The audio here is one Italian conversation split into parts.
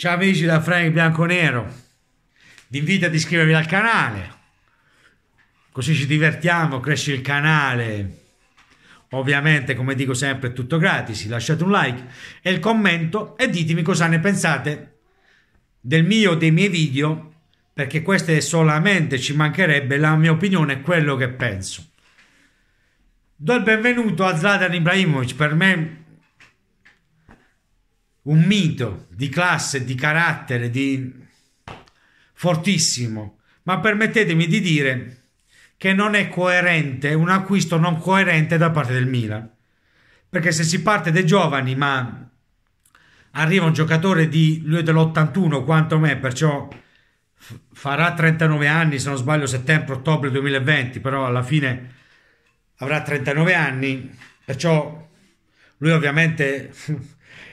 Ciao amici da Frank Bianconero, vi invito ad iscrivervi al canale, così ci divertiamo, cresce il canale. Ovviamente, come dico sempre, è tutto gratis, lasciate un like e il commento e ditemi cosa ne pensate del mio, dei miei video, perché questa è solamente, ci mancherebbe, la mia opinione quello che penso. Do il benvenuto a Zlatan Ibrahimovic, per me un mito di classe, di carattere, di fortissimo, ma permettetemi di dire che non è coerente, un acquisto non coerente da parte del Milan. Perché se si parte dai giovani, ma arriva un giocatore di lui dell'81 quanto me, perciò farà 39 anni, se non sbaglio settembre-ottobre 2020, però alla fine avrà 39 anni, perciò lui ovviamente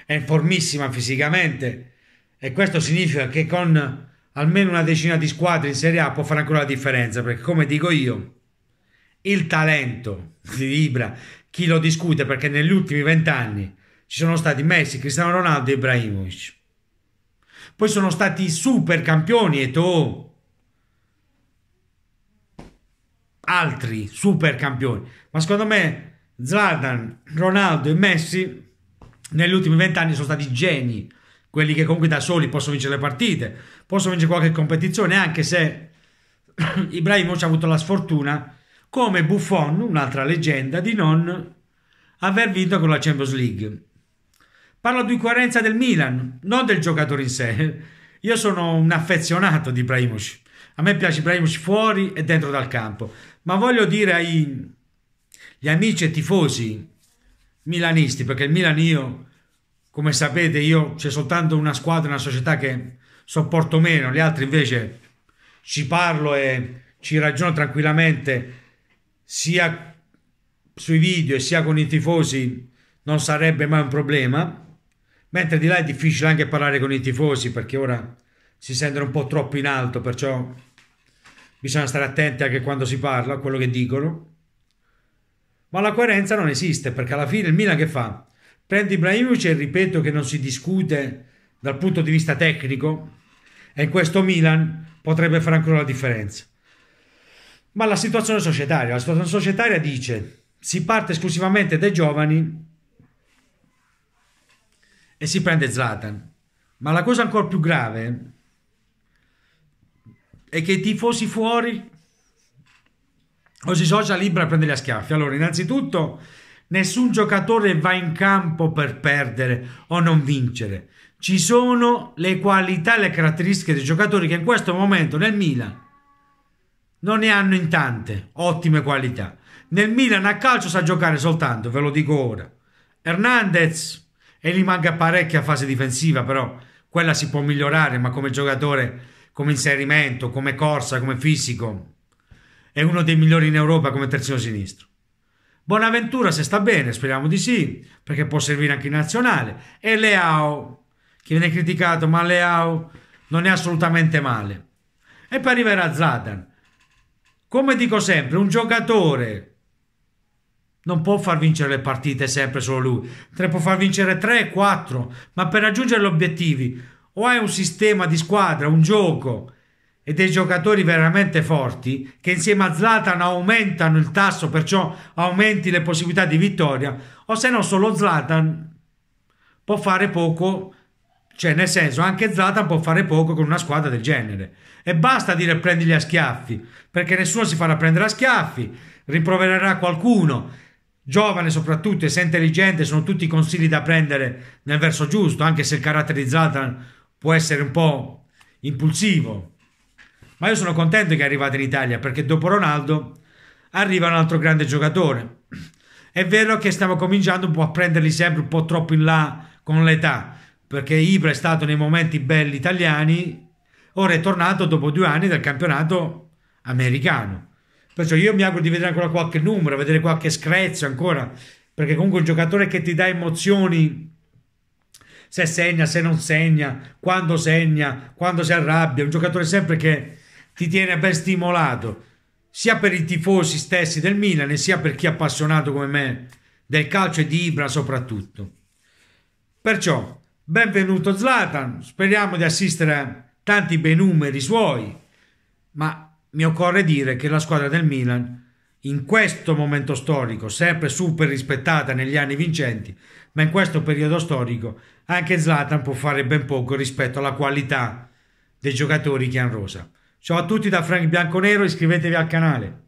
è in formissima fisicamente e questo significa che con almeno una decina di squadre in Serie A può fare ancora la differenza perché come dico io il talento di Ibra chi lo discute perché negli ultimi vent'anni ci sono stati Messi, Cristiano Ronaldo e Ibrahimovic poi sono stati super campioni e tu altri super campioni ma secondo me Zlatan, Ronaldo e Messi negli ultimi vent'anni sono stati geni, quelli che comunque da soli possono vincere le partite, possono vincere qualche competizione, anche se Ibrahimovic ha avuto la sfortuna, come Buffon, un'altra leggenda, di non aver vinto con la Champions League. Parlo di coerenza del Milan, non del giocatore in sé. Io sono un affezionato di Ibrahimovic. A me piace Ibrahimovic fuori e dentro dal campo. Ma voglio dire agli amici e tifosi milanisti, perché il Milan io, come sapete, io c'è soltanto una squadra, una società che sopporto meno, gli altri invece ci parlo e ci ragiono tranquillamente sia sui video sia con i tifosi non sarebbe mai un problema mentre di là è difficile anche parlare con i tifosi perché ora si sentono un po' troppo in alto perciò bisogna stare attenti anche quando si parla a quello che dicono ma la coerenza non esiste perché alla fine il Milan che fa? Prende Ibrahimovic e ripeto che non si discute dal punto di vista tecnico e in questo Milan potrebbe fare ancora la differenza. Ma la situazione societaria, la situazione societaria dice si parte esclusivamente dai giovani e si prende Zlatan. Ma la cosa ancora più grave è che i tifosi fuori o si social libera a prendere a schiaffi. Allora, innanzitutto, nessun giocatore va in campo per perdere o non vincere. Ci sono le qualità e le caratteristiche dei giocatori che in questo momento nel Milan non ne hanno in tante ottime qualità. Nel Milan a calcio sa giocare soltanto, ve lo dico ora. Hernandez, e gli manca parecchia fase difensiva, però quella si può migliorare, ma come giocatore, come inserimento, come corsa, come fisico, è uno dei migliori in Europa come terzino sinistro. Bonaventura se sta bene, speriamo di sì, perché può servire anche in nazionale. E Leao, che viene criticato, ma Leao non è assolutamente male. E poi arriverà Zlatan. Come dico sempre, un giocatore non può far vincere le partite sempre solo lui, Tre può far vincere 3, 4, ma per raggiungere gli obiettivi o hai un sistema di squadra, un gioco e dei giocatori veramente forti che insieme a Zlatan aumentano il tasso, perciò aumenti le possibilità di vittoria, o se no solo Zlatan può fare poco, cioè nel senso anche Zlatan può fare poco con una squadra del genere. E basta dire prendili a schiaffi, perché nessuno si farà prendere a schiaffi, rimprovererà qualcuno. Giovane soprattutto e se intelligente sono tutti consigli da prendere nel verso giusto, anche se il carattere di Zlatan può essere un po' impulsivo ma io sono contento che è arrivato in Italia perché dopo Ronaldo arriva un altro grande giocatore. È vero che stiamo cominciando un po' a prenderli sempre un po' troppo in là con l'età, perché Ibra è stato nei momenti belli italiani, ora è tornato dopo due anni dal campionato americano. Perciò io mi auguro di vedere ancora qualche numero, vedere qualche screzio ancora, perché comunque un giocatore che ti dà emozioni, se segna, se non segna, quando segna, quando si arrabbia, un giocatore sempre che ti tiene ben stimolato, sia per i tifosi stessi del Milan e sia per chi è appassionato come me del calcio e di Ibra soprattutto. Perciò, benvenuto Zlatan, speriamo di assistere a tanti bei numeri suoi, ma mi occorre dire che la squadra del Milan in questo momento storico, sempre super rispettata negli anni vincenti, ma in questo periodo storico anche Zlatan può fare ben poco rispetto alla qualità dei giocatori che han rosa. Ciao a tutti da Frank Bianconero, iscrivetevi al canale.